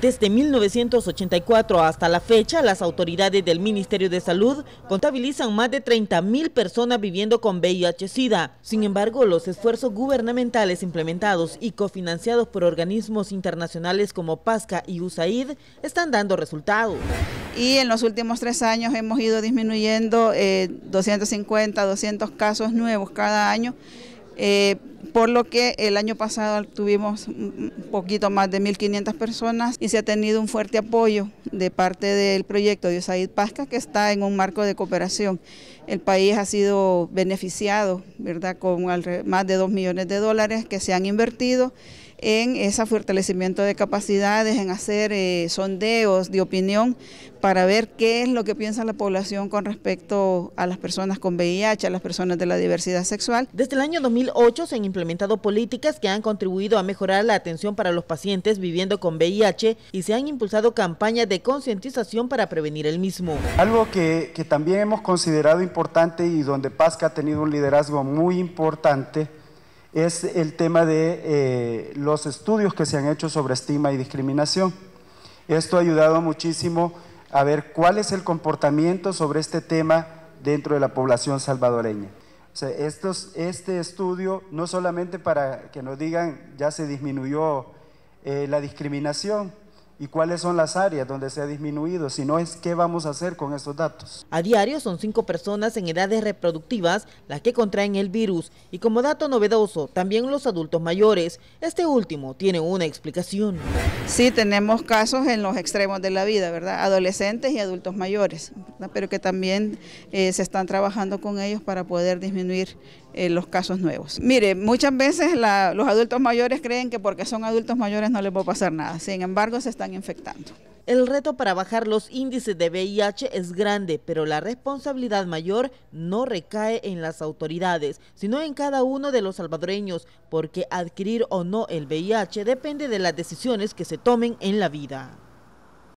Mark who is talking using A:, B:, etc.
A: Desde 1984 hasta la fecha, las autoridades del Ministerio de Salud contabilizan más de 30.000 personas viviendo con VIH-Sida. Sin embargo, los esfuerzos gubernamentales implementados y cofinanciados por organismos internacionales como PASCA y USAID están dando resultados. Y en los últimos tres años hemos ido
B: disminuyendo 250, eh, 200 casos nuevos cada año. Eh, por lo que el año pasado tuvimos un poquito más de 1.500 personas y se ha tenido un fuerte apoyo de parte del proyecto de USAID Pasca, que está en un marco de cooperación. El país ha sido beneficiado ¿verdad? con más de 2 millones de dólares que se han invertido en ese fortalecimiento de capacidades, en hacer eh, sondeos de opinión para ver qué es lo que piensa la población con
A: respecto a las personas con VIH, a las personas de la diversidad sexual. Desde el año 2008 se implementado políticas que han contribuido a mejorar la atención para los pacientes viviendo con VIH y se han impulsado campañas de concientización para prevenir el mismo.
C: Algo que, también hemos considerado importante y donde PASCA ha tenido un liderazgo muy importante es el tema de eh, los estudios que se han hecho sobre estima y discriminación. Esto ha ayudado muchísimo a ver cuál es el comportamiento sobre este tema dentro de la población salvadoreña este estudio no solamente para que nos digan ya se disminuyó eh, la discriminación,
A: y cuáles son las áreas donde se ha disminuido, si no es qué vamos a hacer con estos datos. A diario son cinco personas en edades reproductivas las que contraen el virus y como dato novedoso también los adultos mayores. Este último tiene una explicación. Sí,
B: tenemos casos en los extremos de la vida, ¿verdad? Adolescentes y adultos mayores, pero que también eh, se están trabajando con ellos para poder disminuir eh, los casos nuevos. Mire, muchas veces los adultos mayores creen que porque son adultos mayores no les va a pasar nada, sin embargo se están
A: infectando. El reto para bajar los índices de VIH es grande, pero la responsabilidad mayor no recae en las autoridades, sino en cada uno de los salvadoreños, porque adquirir o no el VIH depende de las decisiones que se tomen en la vida.